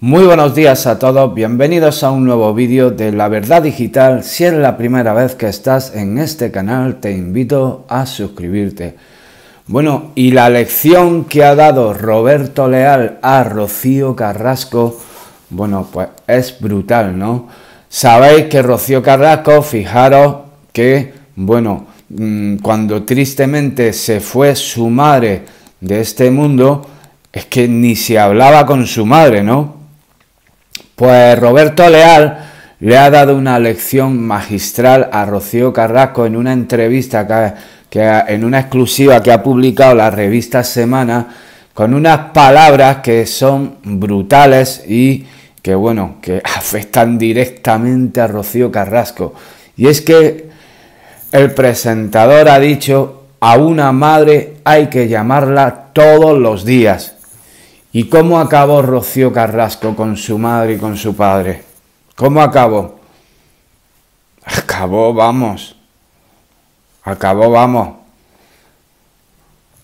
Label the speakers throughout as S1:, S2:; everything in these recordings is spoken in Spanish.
S1: Muy buenos días a todos, bienvenidos a un nuevo vídeo de La Verdad Digital. Si es la primera vez que estás en este canal, te invito a suscribirte. Bueno, y la lección que ha dado Roberto Leal a Rocío Carrasco, bueno, pues es brutal, ¿no? Sabéis que Rocío Carrasco, fijaros que, bueno, mm, cuando tristemente se fue su madre de este mundo, es que ni se hablaba con su madre, ¿no? Pues Roberto Leal le ha dado una lección magistral a Rocío Carrasco en una entrevista que, en una exclusiva que ha publicado la revista Semana con unas palabras que son brutales y que bueno, que afectan directamente a Rocío Carrasco. Y es que el presentador ha dicho, a una madre hay que llamarla todos los días. ¿Y cómo acabó Rocío Carrasco con su madre y con su padre? ¿Cómo acabó? Acabó, vamos. Acabó, vamos.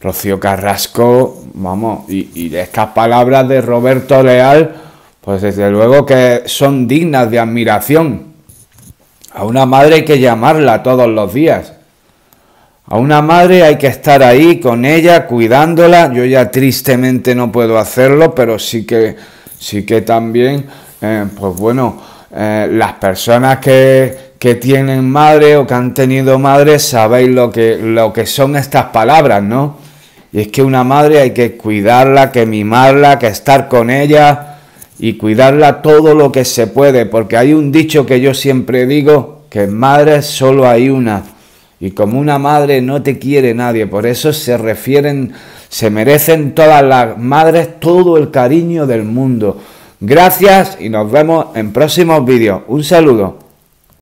S1: Rocío Carrasco, vamos, y, de estas palabras de Roberto Leal, pues desde luego que son dignas de admiración. A una madre hay que llamarla todos los días. A una madre hay que estar ahí con ella, cuidándola. Yo ya tristemente no puedo hacerlo, pero sí que, sí que también, eh, pues bueno, eh, las personas que, que, tienen madre o que han tenido madre sabéis lo que, lo que son estas palabras, ¿no? Y es que una madre hay que cuidarla, que mimarla, que estar con ella y cuidarla todo lo que se puede, porque hay un dicho que yo siempre digo, que en madre solo hay una. Y como una madre no te quiere nadie, por eso se refieren, se merecen todas las madres todo el cariño del mundo. Gracias y nos vemos en próximos vídeos. Un saludo.